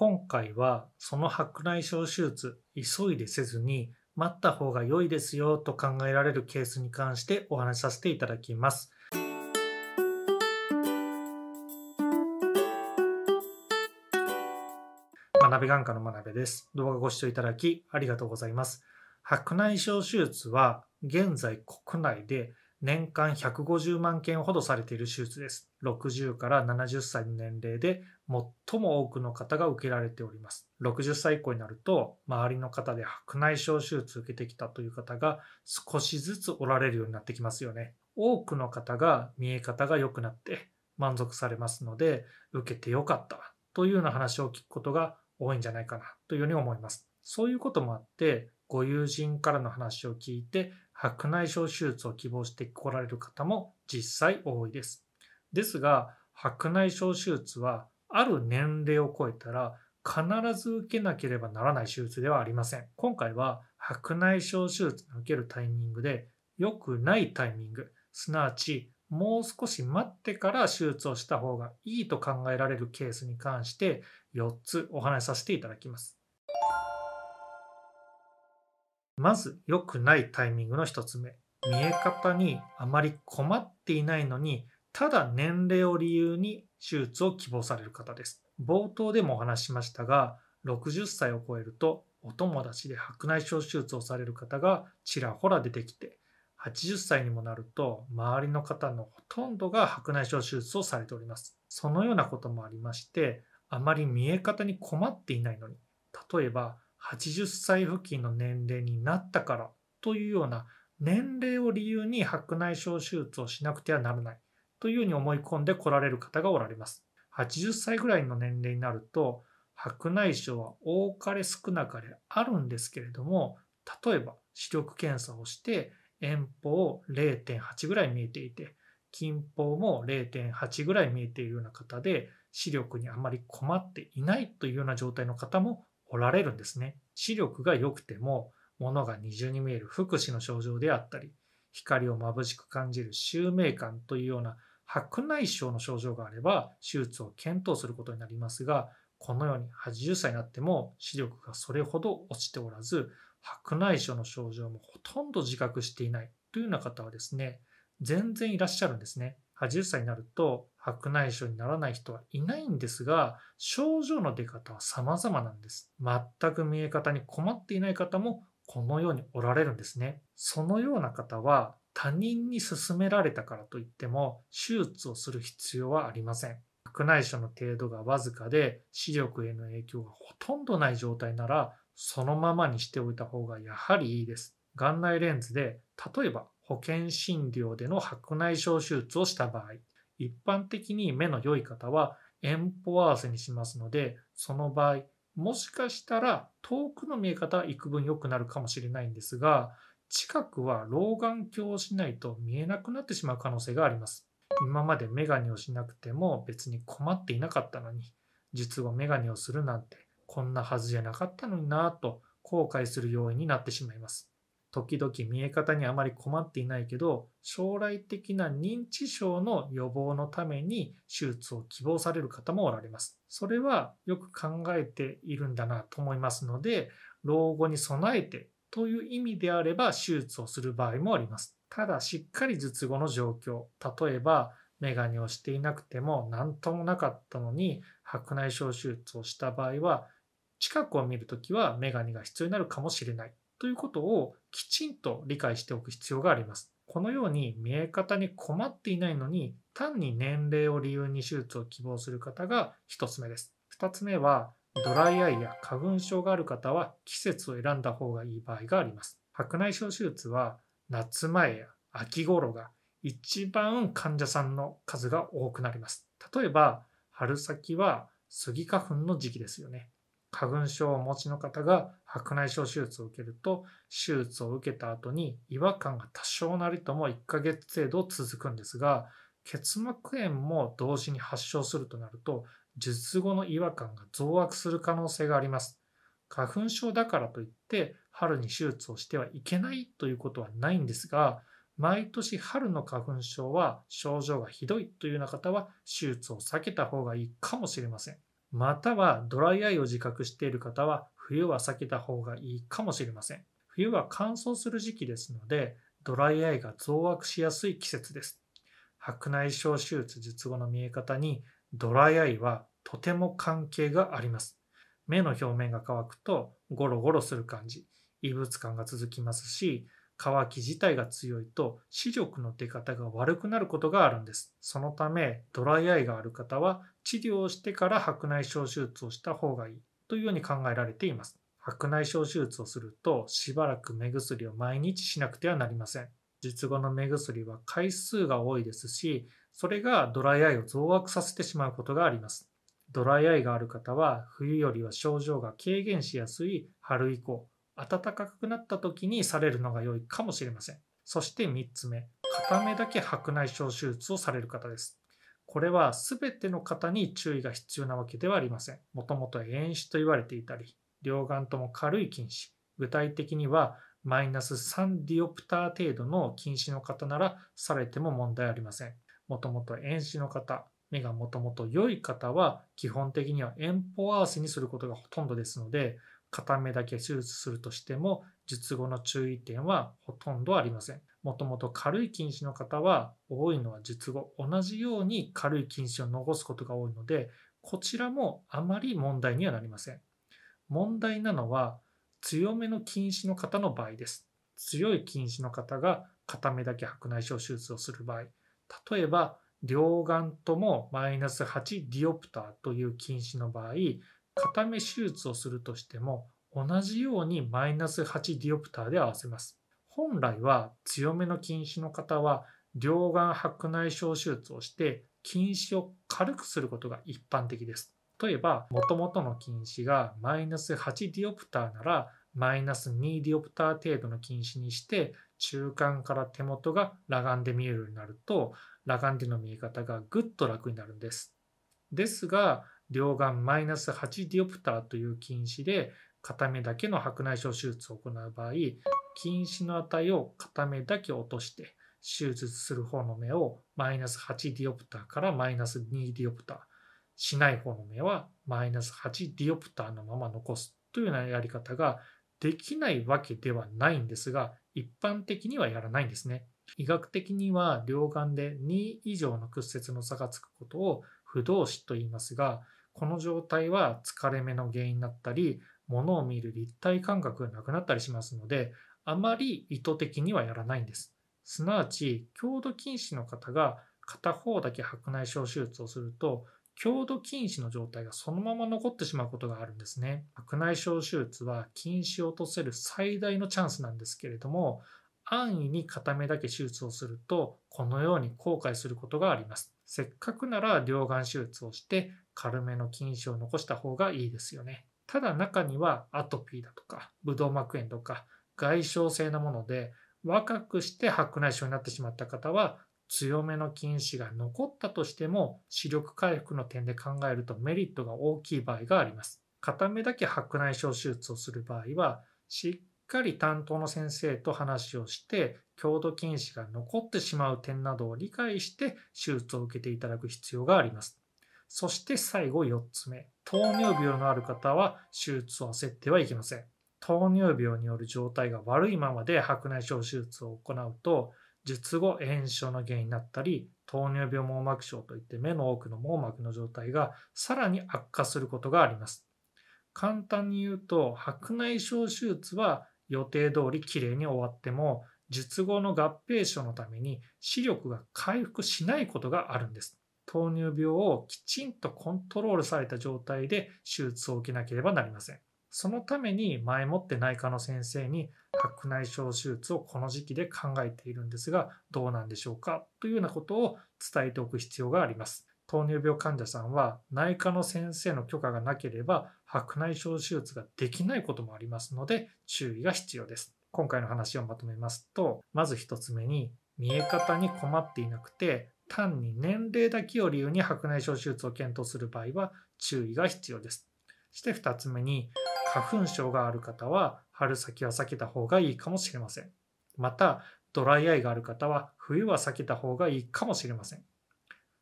今回はその白内障手術急いでせずに待った方が良いですよと考えられるケースに関してお話しさせていただきます。学び眼科の学部です。動画ご視聴いただきありがとうございます。白内障手術は現在国内で年間150万件ほどされている手術です。60から70歳の年齢で最も多くの方が受けられております。60歳以降になると、周りの方で白内障手術を受けてきたという方が少しずつおられるようになってきますよね。多くの方が見え方が良くなって満足されますので、受けてよかったというような話を聞くことが多いんじゃないかなというふうに思います。そういうこともあって、ご友人からの話を聞いて白内障手術を希望してこられる方も実際多いです。ですが、白内障手術はある年齢を超えたら必ず受けなければならない手術ではありません。今回は白内障手術を受けるタイミングで良くないタイミング、すなわちもう少し待ってから手術をした方がいいと考えられるケースに関して4つお話しさせていただきます。まず良くないタイミングの1つ目見え方にあまり困っていないのにただ年齢を理由に手術を希望される方です冒頭でもお話ししましたが60歳を超えるとお友達で白内障手術をされる方がちらほら出てきて80歳にもなると周りの方のほとんどが白内障手術をされておりますそのようなこともありましてあまり見え方に困っていないのに例えば80歳付近の年齢になったからというような年齢を理由に白内障手術をしなくてはならないというように思い込んで来られる方がおられます。80歳ぐらいの年齢になると白内障は多かれ少なかれあるんですけれども例えば視力検査をして遠方0.8ぐらい見えていて近方も0.8ぐらい見えているような方で視力にあまり困っていないというような状態の方もおられるんですね。視力が良くても、物が二重に見える福祉の症状であったり、光を眩しく感じる臭明感というような白内障の症状があれば手術を検討することになりますが、このように80歳になっても視力がそれほど落ちておらず、白内障の症状もほとんど自覚していないというような方はですね、全然いらっしゃるんですね。80歳になると白内障にならない人はいないんですが、症状の出方は様々なんです。全く見え方に困っていない方もこのようにおられるんですね。そのような方は他人に勧められたからといっても手術をする必要はありません。白内障の程度がわずかで視力への影響がほとんどない状態ならそのままにしておいた方がやはりいいです。眼内レンズで例えば保険診療での白内障手術をした場合一般的に目の良い方は遠方合わせにしますので、その場合、もしかしたら遠くの見え方は幾分良くなるかもしれないんですが、近くは老眼鏡をしないと見えなくなってしまう可能性があります。今までメガネをしなくても別に困っていなかったのに、術後メガネをするなんてこんなはずじゃなかったのになぁと後悔する要因になってしまいます。時々見え方にあまり困っていないけど将来的な認知症の予防のために手術を希望される方もおられます。それはよく考えているんだなと思いますので老後に備えてという意味であれば手術をする場合もあります。ただしっかり術後の状況例えばメガネをしていなくても何ともなかったのに白内障手術をした場合は近くを見るときはメガネが必要になるかもしれないということをきちんと理解しておく必要があります。このように見え方に困っていないのに単に年齢を理由に手術を希望する方が1つ目です。2つ目はドライアイや花粉症がある方は季節を選んだ方がいい場合があります。白内障手術は夏前や秋頃が一番患者さんの数が多くなります。例えば春先はスギ花粉の時期ですよね。花粉症をお持ちの方が白内障手術を受けると手術を受けた後に違和感が多少なりとも1ヶ月程度続くんですが結膜炎も同時に発症するとなると術後の違和感が増悪する可能性があります花粉症だからといって春に手術をしてはいけないということはないんですが毎年春の花粉症は症状がひどいというような方は手術を避けた方がいいかもしれませんまたはドライアイを自覚している方は冬は避けた方がいいかもしれません。冬は乾燥する時期ですので、ドライアイが増悪しやすい季節です。白内障手術術後の見え方にドライアイはとても関係があります。目の表面が乾くとゴロゴロする感じ、異物感が続きますし、乾き自体が強いと視力の出方が悪くなることがあるんです。そのため、ドライアイがある方は治療をしてから白内障手術をした方がいいというように考えられています。白内障手術をするとしばらく目薬を毎日しなくてはなりません。術後の目薬は回数が多いですし、それがドライアイを増悪させてしまうことがあります。ドライアイがある方は冬よりは症状が軽減しやすい春以降、暖かくなった時にされるのが良いかもしれません。そして3つ目、片目だけ白内障手術をされる方です。これは全ての方に注意が必要なわけではありません。もともと遠視と言われていたり、両眼とも軽い近視、具体的にはマイナス3ディオプター程度の近視の方ならされても問題ありません。もともと遠視の方、目がもともと良い方は基本的には遠方合わせにすることがほとんどですので、片目だけ手術するとしても術後の注意点はほとんどありません。もともと軽い近視の方は多いのは術後同じように軽い近視を残すことが多いのでこちらもあまり問題にはなりません問題なのは強めの近視の方の場合です強い近視の方が片目だけ白内障手術をする場合例えば両眼ともマイナス8ディオプターという近視の場合片目手術をするとしても同じようにマイナス8ディオプターで合わせます本来は強めの近視の方は両眼白内障手術をして近視を軽くすることが一般的です。例えば、もともとの近視がマイナス8ディオプターなら、マイナス2ディオプター程度の近視にして、中間から手元が裸眼で見えるようになると、裸眼での見え方がぐっと楽になるんです。ですが、両眼マイナス8ディオプターという近視で、片目だけの白内障手術を行う場合、近視の値を片目だけ落として、手術する方の目をマイナス8ディオプターからマイナス2ディオプター、しない方の目はマイナス8ディオプターのまま残すというようなやり方ができないわけではないんですが、一般的にはやらないんですね。医学的には両眼で2以上の屈折の差がつくことを不動視と言いますが、この状態は疲れ目の原因になったり、物を見る立体感覚がなくなったりしますので、あまり意図的にはやらないんです。すなわち、強度近視の方が片方だけ白内障手術をすると、強度近視の状態がそのまま残ってしまうことがあるんですね。白内障手術は近視を落とせる最大のチャンスなんですけれども、安易に片目だけ手術をすると、このように後悔することがあります。せっかくなら両眼手術をして、軽めの禁止を残した方がいいですよね。ただ中にはアトピーだとか、ブドウ膜炎とか、外傷性なもので、若くして白内障になってしまった方は、強めの菌糸が残ったとしても、視力回復の点で考えるとメリットが大きい場合があります。片目だけ白内障手術をする場合は、しっかり担当の先生と話をして、強度菌糸が残ってしまう点などを理解して、手術を受けていただく必要があります。そして最後4つ目。糖尿病のある方は手術を焦ってはいけません。糖尿病による状態が悪いままで白内障手術を行うと術後炎症の原因になったり糖尿病網膜症といって目の多くの網膜の状態がさらに悪化することがあります簡単に言うと白内障手術は予定通りきれいに終わっても術後の合併症のために視力が回復しないことがあるんです糖尿病をきちんとコントロールされた状態で手術を受けなければなりませんそのために前もって内科の先生に白内障手術をこの時期で考えているんですがどうなんでしょうかというようなことを伝えておく必要があります。糖尿病患者さんは内科の先生の許可がなければ白内障手術ができないこともありますので注意が必要です。今回の話をまとめますとまず1つ目に見え方に困っていなくて単に年齢だけを理由に白内障手術を検討する場合は注意が必要です。そして2つ目に花粉症がある方は春先は避けた方がいいかもしれません。また、ドライアイがある方は冬は避けた方がいいかもしれません。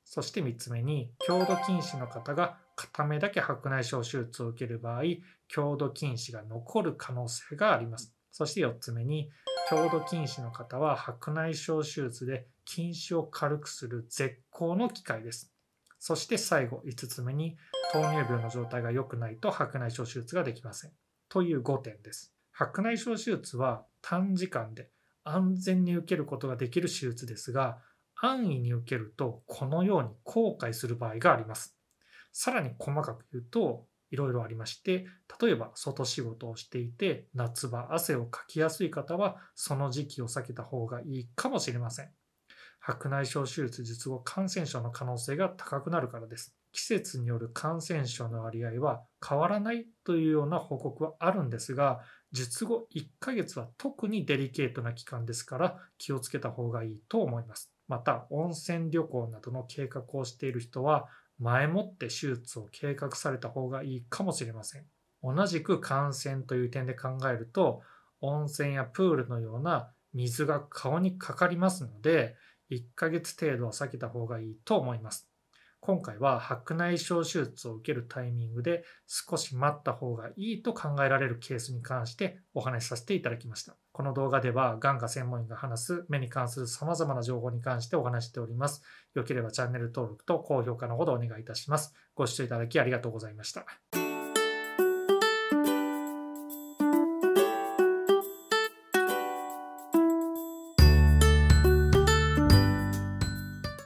そして3つ目に、強度近視の方が片目だけ白内障手術を受ける場合、強度近視が残る可能性があります。そして4つ目に、強度近視の方は白内障手術で近視を軽くする絶好の機会です。そして最後5つ目に糖尿病の状態が良くないと白内障手術ができません。という5点です。白内障手術は短時間で安全に受けることができる手術ですが、安易に受けるとこのように後悔する場合があります。さらに細かく言うと、いろいろありまして、例えば外仕事をしていて、夏場汗をかきやすい方は、その時期を避けた方がいいかもしれません。白内障手術術後感染症の可能性が高くなるからです。季節による感染症の割合は変わらないというような報告はあるんですが、術後1ヶ月は特にデリケートな期間ですから気をつけた方がいいと思います。また、温泉旅行などの計画をしている人は、前もって手術を計画された方がいいかもしれません。同じく感染という点で考えると、温泉やプールのような水が顔にかかりますので、1ヶ月程度は避けた方がいいと思います。今回は白内障手術を受けるタイミングで少し待った方がいいと考えられるケースに関してお話しさせていただきました。この動画では、眼科専門医が話す目に関する様々な情報に関してお話しております。よければチャンネル登録と高評価のほどお願いいたします。ご視聴いただきありがとうございました。